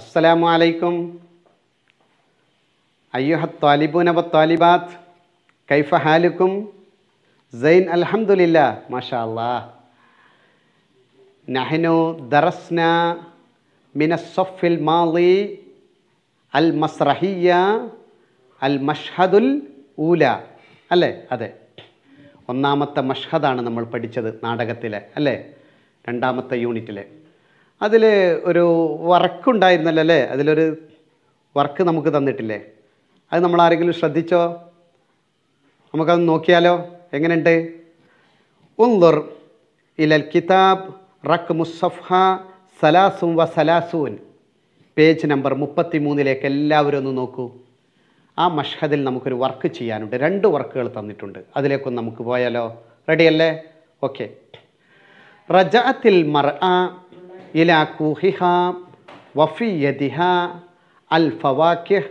അസ്സലാമു അലൈക്കും അയ്യുഹ നബ ത്വാലിബാത് കൈഫ ഹാലുക്കും സൈൻ അലഹമുല്ല മാഷാ അല്ലാ നഹനു ദറസ്ന മിനസ്സഫിൽ മാളി അൽ മസ്രഹിയ അൽ മഷ്ഹദുൽ ഊല അല്ലേ അതെ ഒന്നാമത്തെ മഷ്ഹദാണ് നമ്മൾ പഠിച്ചത് നാടകത്തിലെ അല്ലേ രണ്ടാമത്തെ യൂണിറ്റിലെ അതിൽ ഒരു വർക്ക് അല്ലേ അതിലൊരു വർക്ക് നമുക്ക് തന്നിട്ടില്ലേ അത് നമ്മൾ ആരെങ്കിലും ശ്രദ്ധിച്ചോ നമുക്കത് നോക്കിയാലോ എങ്ങനെയുണ്ട് ഉന്ദുർ ഇലൽ കിതാബ് റക്ക് മുസഫ സലാസും വ സലാസൂൻ പേജ് നമ്പർ മുപ്പത്തി മൂന്നിലേക്ക് എല്ലാവരും ഒന്ന് നോക്കൂ ആ മഷ്ഹദിൽ നമുക്കൊരു വർക്ക് ചെയ്യാനുണ്ട് രണ്ട് വർക്കുകൾ തന്നിട്ടുണ്ട് അതിലേക്കൊന്ന് നമുക്ക് പോയാലോ റെഡിയല്ലേ ഓക്കെ റജഅത്തിൽ മർ إلى كوخها وفي يدها الفواكه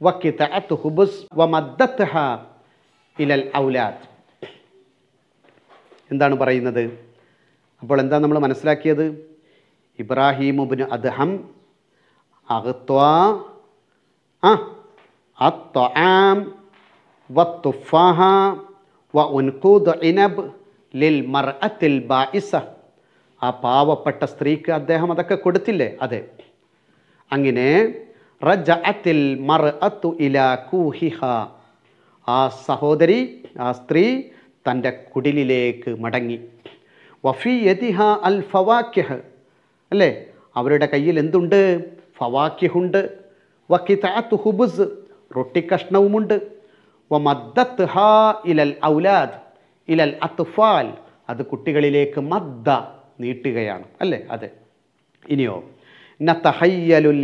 وقطعة خبز ومدتها إلى الأولاد എന്താണ് പറയുന്നത് അപ്പോൾ എന്താ നമ്മൾ മനസ്സിലാക്കിയത് ഇബ്രാഹിമുബിന് അദ്ദേഹം അഹത്വ അത്വആം വത്തുഫാഹ വ ഉൻകൂദ് ഇനബ് ലിൽ മർഅത്തിൽ ബാഇസ ആ പാവപ്പെട്ട സ്ത്രീക്ക് അദ്ദേഹം അതൊക്കെ കൊടുത്തില്ലേ അതെ അങ്ങനെ റജ അത്തിൽ മർ അത്തു ഇല കൂഹിഹ ആ സഹോദരി ആ സ്ത്രീ തൻ്റെ കുടിലിലേക്ക് മടങ്ങി വഫി യതിഹ അൽ ഫവാക്യഹ് അല്ലേ അവരുടെ കയ്യിൽ എന്തുണ്ട് ഫവാക്യഹുണ്ട് വക്കിതാത്ത് ഹുബുസ് റൊട്ടിക്കഷ്ണവുമുണ്ട് വ മദ്ദത്ത് ഹ ഇലൽ ഔലാദ് ഇലൽ അത്ഫാൽ അത് കുട്ടികളിലേക്ക് മദ്ദ നീട്ടുകയാണ് അല്ലേ അതെ ഇനിയോ നത്തഹയ്യലുൽ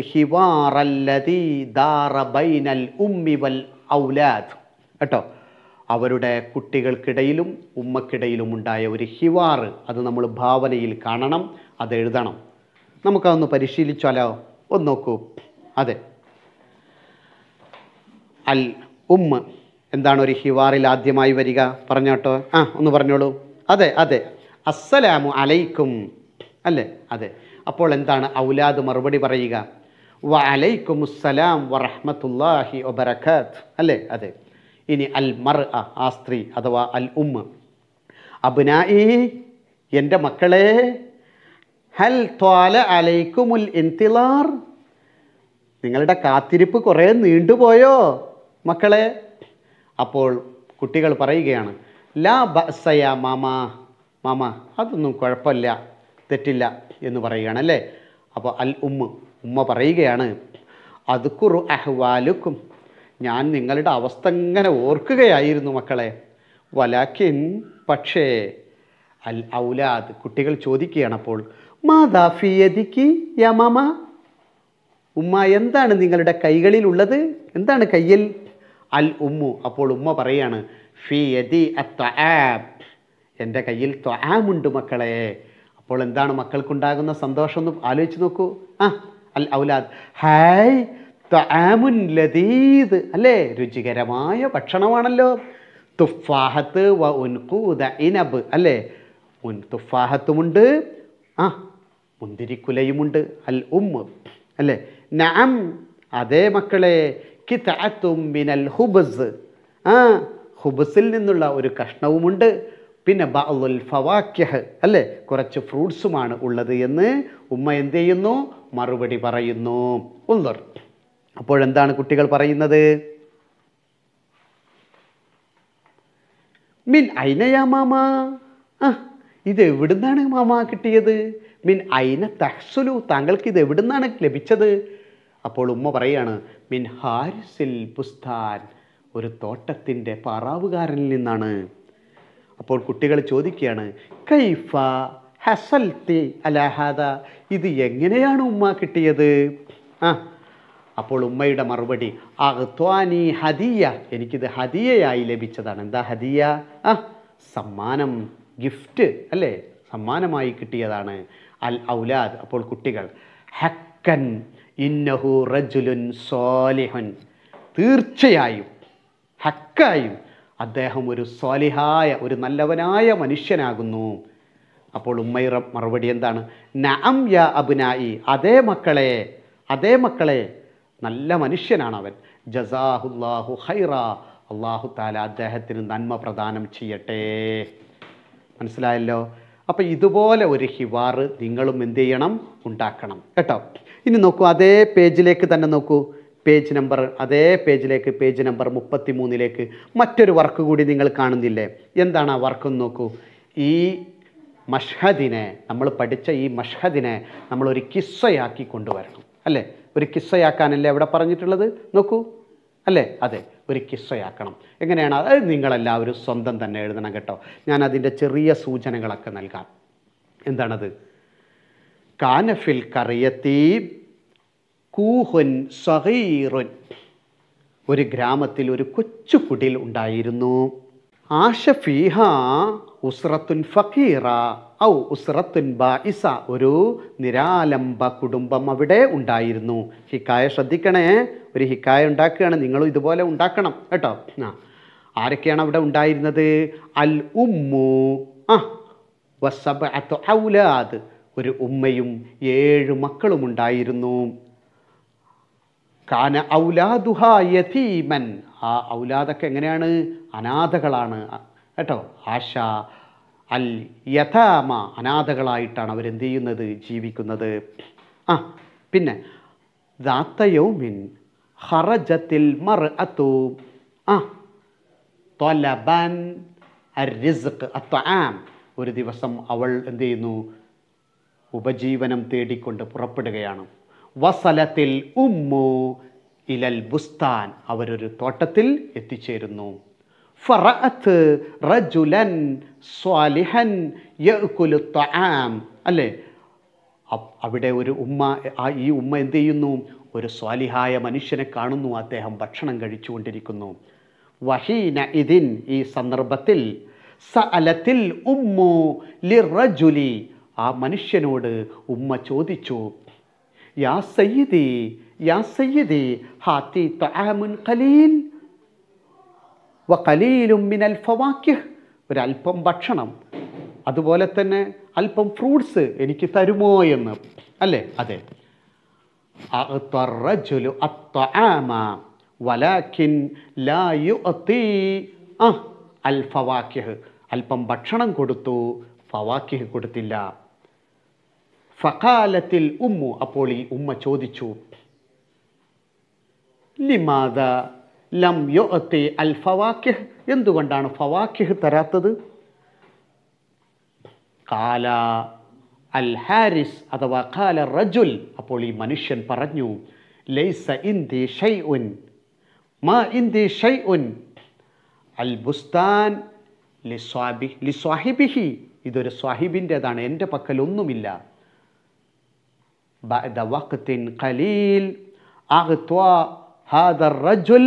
ബൈനൽ ഉമ്മി വൽ ഔലാദ് കേട്ടോ അവരുടെ കുട്ടികൾക്കിടയിലും ഉമ്മക്കിടയിലും ഉണ്ടായ ഒരു ഹിവാറ് അത് നമ്മൾ ഭാവനയിൽ കാണണം അത് എഴുതണം നമുക്കതൊന്ന് പരിശീലിച്ചാലോ ഒന്ന് നോക്കൂ അതെ അൽ ഉമ്മ എന്താണ് ഒരു ഹിവാറിൽ ആദ്യമായി വരിക പറഞ്ഞോട്ടോ ആ ഒന്ന് പറഞ്ഞോളൂ അതെ അതെ അസ്സലാമു അലൈക്കും അല്ലേ അതെ അപ്പോൾ എന്താണ് ഔലാദ് മറുപടി പറയുക വ അലൈക്കും അസ്സലാം വറഹമത്തല്ലാഹി വബറക്കാത്ത് അല്ലേ അതെ ഇനി അൽ മർ ആ സ്ത്രീ അഥവാ അൽ ഉമ്മ അബ്നായി എൻ്റെ മക്കളെ ഹൽ ത്വാല അലൈക്കുമുൽ ഇൻതിലാർ നിങ്ങളുടെ കാത്തിരിപ്പ് കുറേ നീണ്ടുപോയോ മക്കളെ അപ്പോൾ കുട്ടികൾ പറയുകയാണ് ലാ ബസയ മാമാ മാമ അതൊന്നും കുഴപ്പമില്ല തെറ്റില്ല എന്ന് പറയുകയാണ് അല്ലേ അപ്പോൾ അൽ ഉമ്മ ഉമ്മ പറയുകയാണ് അതുക്കുറു അഹ്വാലുക്കും ഞാൻ നിങ്ങളുടെ അവസ്ഥ ഇങ്ങനെ ഓർക്കുകയായിരുന്നു മക്കളെ വലാക്കിൻ പക്ഷേ അൽ ഔലാദ് കുട്ടികൾ ചോദിക്കുകയാണ് അപ്പോൾ മാതാഫിയതിക്ക് യമമ ഉമ്മ എന്താണ് നിങ്ങളുടെ കൈകളിലുള്ളത് എന്താണ് കയ്യിൽ അൽ ഉമ്മു അപ്പോൾ ഉമ്മ പറയാണ് ഫിയതി അത്ത ആപ്പ് എൻ്റെ കയ്യിൽ ത്വാമുണ്ട് മക്കളെ അപ്പോൾ എന്താണ് മക്കൾക്കുണ്ടാകുന്ന സന്തോഷം ഒന്ന് ആലോചിച്ച് നോക്കൂ ആ അൽ ഔലാദ് ഹായ് ത്വാമുൻ ലതീദ് അല്ലേ രുചികരമായ ഭക്ഷണമാണല്ലോ തുഫാഹത്ത് വ ഉൻകൂത ഇനബ് അല്ലേ ഉൻ തുഫാഹത്തുമുണ്ട് ആ മുന്തിരിക്കുലയുമുണ്ട് അൽ ഉമ്മ് അല്ലേ നാം അതേ മക്കളെ കിതാത്തും മിനൽ ഹുബസ് ആ ഹുബസിൽ നിന്നുള്ള ഒരു കഷ്ണവുമുണ്ട് പിന്നെ ബഅുൽ ഫവാക്യഹ് അല്ലേ കുറച്ച് ഫ്രൂട്ട്സുമാണ് ഉള്ളത് എന്ന് ഉമ്മ എന്ത് ചെയ്യുന്നു മറുപടി പറയുന്നു ഉന്ദർ അപ്പോഴെന്താണ് കുട്ടികൾ പറയുന്നത് മിൻ ഐനയാ മാമ ആ ഇത് എവിടുന്നാണ് മാമ കിട്ടിയത് മിൻ ഐന തഹ്സുലു താങ്കൾക്ക് ഇത് എവിടുന്നാണ് ലഭിച്ചത് അപ്പോൾ ഉമ്മ പറയാണ് മിൻ ഹാരിസിൽ പുസ്താൻ ഒരു തോട്ടത്തിൻ്റെ പറാവുകാരനിൽ നിന്നാണ് അപ്പോൾ കുട്ടികൾ ചോദിക്കുകയാണ് കൈഫ ഹസൽത്തി അലഹാദ ഇത് എങ്ങനെയാണ് ഉമ്മ കിട്ടിയത് ആ അപ്പോൾ ഉമ്മയുടെ മറുപടി അഹ്വാനി ഹദിയ എനിക്കിത് ഹദിയയായി ലഭിച്ചതാണ് എന്താ ഹദിയ ആ സമ്മാനം ഗിഫ്റ്റ് അല്ലേ സമ്മാനമായി കിട്ടിയതാണ് അൽ ഔലാദ് അപ്പോൾ കുട്ടികൾ ഹക്കൻ ഇന്നഹു റജുലുൻ സോലിഹൻ തീർച്ചയായും ഹക്കായും അദ്ദേഹം ഒരു സ്വാലിഹായ ഒരു നല്ലവനായ മനുഷ്യനാകുന്നു അപ്പോൾ ഉമ്മൈറ മറുപടി എന്താണ് നഅം യാ അബുനായി അതേ മക്കളെ അതേ മക്കളെ നല്ല മനുഷ്യനാണ് അവൻ ജസാഹുല്ലാഹു ഹൈറ അള്ളാഹു താല അദ്ദേഹത്തിന് നന്മ പ്രദാനം ചെയ്യട്ടെ മനസ്സിലായല്ലോ അപ്പോൾ ഇതുപോലെ ഒരു ഹിവാറ് നിങ്ങളും എന്ത് ചെയ്യണം ഉണ്ടാക്കണം കേട്ടോ ഇനി നോക്കൂ അതേ പേജിലേക്ക് തന്നെ നോക്കൂ പേജ് നമ്പർ അതേ പേജിലേക്ക് പേജ് നമ്പർ മുപ്പത്തി മൂന്നിലേക്ക് മറ്റൊരു വർക്ക് കൂടി നിങ്ങൾ കാണുന്നില്ലേ എന്താണ് ആ വർക്ക് നോക്കൂ ഈ മഷ്ഹദിനെ നമ്മൾ പഠിച്ച ഈ മഷ്ഹദിനെ നമ്മൾ ഒരു കിസ്സയാക്കി കൊണ്ടുവരണം അല്ലേ ഒരു കിസ്സയാക്കാനല്ലേ എവിടെ പറഞ്ഞിട്ടുള്ളത് നോക്കൂ അല്ലേ അതെ ഒരു കിസ്സയാക്കണം എങ്ങനെയാണ് അത് നിങ്ങളെല്ലാവരും സ്വന്തം തന്നെ എഴുതണം കേട്ടോ ഞാൻ അതിൻ്റെ ചെറിയ സൂചനകളൊക്കെ നൽകാം എന്താണത് കാനഫിൽ കറിയത്തീ കൂഹുൻ സഹീറുൻ ഒരു ഗ്രാമത്തിൽ ഒരു കൊച്ചു കുടിൽ ഉണ്ടായിരുന്നു ആഷഫീഹ ഉസ്രത്തുൻ ഫക്കീറ ഔ ഉസ്രത്തുൻ ബാഇസ ഒരു നിരാലംബ കുടുംബം അവിടെ ഉണ്ടായിരുന്നു ഹിക്കായ ശ്രദ്ധിക്കണേ ഒരു ഹിക്കായ ഉണ്ടാക്കുകയാണ് നിങ്ങളും ഇതുപോലെ ഉണ്ടാക്കണം കേട്ടോ ആ ആരൊക്കെയാണ് അവിടെ ഉണ്ടായിരുന്നത് അൽ ഉമ്മു ആ ഔലാദ് ഒരു ഉമ്മയും ഏഴ് മക്കളും ഉണ്ടായിരുന്നു കാന ഔലാദുഹ യഥീമൻ ആ ഔലാദൊക്കെ എങ്ങനെയാണ് അനാഥകളാണ് കേട്ടോ ആശ അൽ യഥാമ അനാഥകളായിട്ടാണ് അവരെന്ത് ചെയ്യുന്നത് ജീവിക്കുന്നത് ആ പിന്നെ ദാത്തയൗമിൻ ഹറജത്തിൽ മർ അത്തു ആ തൊലബൻ അത്വാം ഒരു ദിവസം അവൾ എന്ത് ചെയ്യുന്നു ഉപജീവനം തേടിക്കൊണ്ട് പുറപ്പെടുകയാണ് വസലത്തിൽ ഉമ്മു ഇലൽ ബുസ്താൻ അവരൊരു തോട്ടത്തിൽ എത്തിച്ചേരുന്നു ഫറഅത്ത് റജുലൻ സ്വാലിഹൻ യുലു ത്വആം അല്ലേ അവിടെ ഒരു ഉമ്മ ആ ഈ ഉമ്മ എന്ത് ചെയ്യുന്നു ഒരു സ്വാലിഹായ മനുഷ്യനെ കാണുന്നു അദ്ദേഹം ഭക്ഷണം കഴിച്ചുകൊണ്ടിരിക്കുന്നു വഹീന ഇതിൻ ഈ സന്ദർഭത്തിൽ സഅലത്തിൽ ഉമ്മു ലിറജുലി ആ മനുഷ്യനോട് ഉമ്മ ചോദിച്ചു يا سيدي يا سيدي هاتي طعام قليل وقليل من الفواكه ഒരല്പം ഭക്ഷണം അതുപോലെ തന്നെ അല്പം ഫ്രൂട്ട്സ് എനിക്ക് തരുമോ എന്ന് അല്ലേ അതെ വലാഖിൻ ലായു അൽഫവാക്യഹ് അല്പം ഭക്ഷണം കൊടുത്തു ഫവാക്യഹ് കൊടുത്തില്ല ഫഖാലത്തിൽ ഉമ്മു അപ്പോൾ ഈ ഉമ്മ ചോദിച്ചു ലിമാദ ലം യോ അൽ ഫവാക്കിഹ് എന്തുകൊണ്ടാണ് ഫവാക്യഹ് തരാത്തത് കാല അൽ ഹാരിസ് അഥവാ കാല റജുൽ അപ്പോൾ ഈ മനുഷ്യൻ പറഞ്ഞു ലൈസ ഇന്ദി ഷൈ ഉൻ മാ ഇന്ദി ഷൈ ഉൻ അൽ ബുസ്താൻ ലിസ്വാബി ലിസ്വാഹിബിഹി ഇതൊരു സ്വാഹിബിൻ്റെതാണ് എൻ്റെ പക്കലൊന്നുമില്ല بعد وقت قليل أغطى هذا الرجل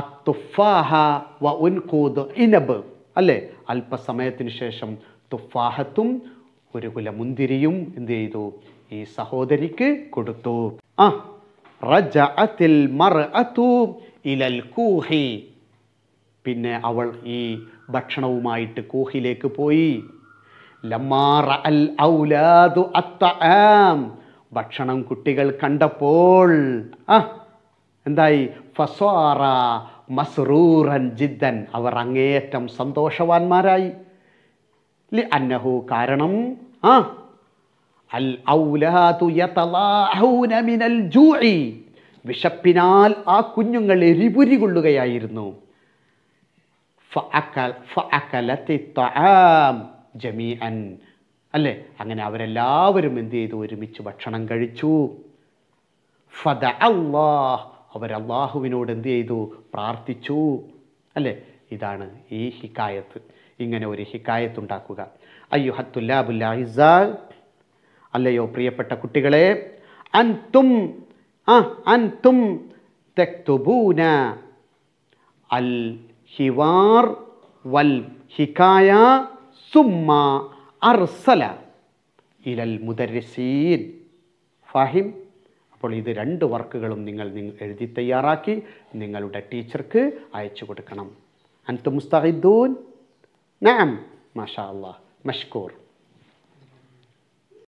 التفاح وأنقود عنب അല്ലേ അല്പസമയത്തിന് ശേഷം തുഫാഹത്തും ഒരു കുലമുന്തിരിയും എന്ത് ചെയ്തു ഈ സഹോദരിക്ക് കൊടുത്തു ആ റജഅത്തിൽ ഇലൽ കൂഹി പിന്നെ അവൾ ഈ ഭക്ഷണവുമായിട്ട് കൂഹിലേക്ക് പോയി ലമ്മാറ അൽ ഔലാദു അത്ത ഭക്ഷണം കുട്ടികൾ കണ്ടപ്പോൾ ആ എന്തായി ഫസോറ മസ്റൂറൻ ജിദ്ദൻ അവർ അങ്ങേയറ്റം സന്തോഷവാന്മാരായി ലി അന്നഹു കാരണം ആ അൽ മിനൽ ജൂഇ വിശപ്പിനാൽ ആ കുഞ്ഞുങ്ങൾ എരിപുരി കൊള്ളുകയായിരുന്നു ഫഅക്കലത്തി തആം ജമീഅൻ അല്ലേ അങ്ങനെ അവരെല്ലാവരും എന്ത് ചെയ്തു ഒരുമിച്ച് ഭക്ഷണം കഴിച്ചു ഫദ അള്ളാഹ് അവരല്ലാഹുവിനോട് എന്ത് ചെയ്തു പ്രാർത്ഥിച്ചു അല്ലേ ഇതാണ് ഈ ഹിക്കായത്ത് ഇങ്ങനെ ഒരു ഉണ്ടാക്കുക അയ്യു ഹത്തുല്ലാബുല്ലാഹിസ അല്ലയോ പ്രിയപ്പെട്ട കുട്ടികളെ അൻതും അൻ തും അൽ ഹിവാർ വൽ ഹിക്കായ സുമ്മ അർസല ഇലൽ മുദരസീൻ ഫഹിം അപ്പോൾ ഇത് രണ്ട് വർക്കുകളും നിങ്ങൾ എഴുതി തയ്യാറാക്കി നിങ്ങളുടെ ടീച്ചർക്ക് അയച്ചു കൊടുക്കണം അൻത്ത് മുസ്തഹിദ്ദൂൻ നാം മാഷാ അള്ളാഹ് മഷ്കൂർ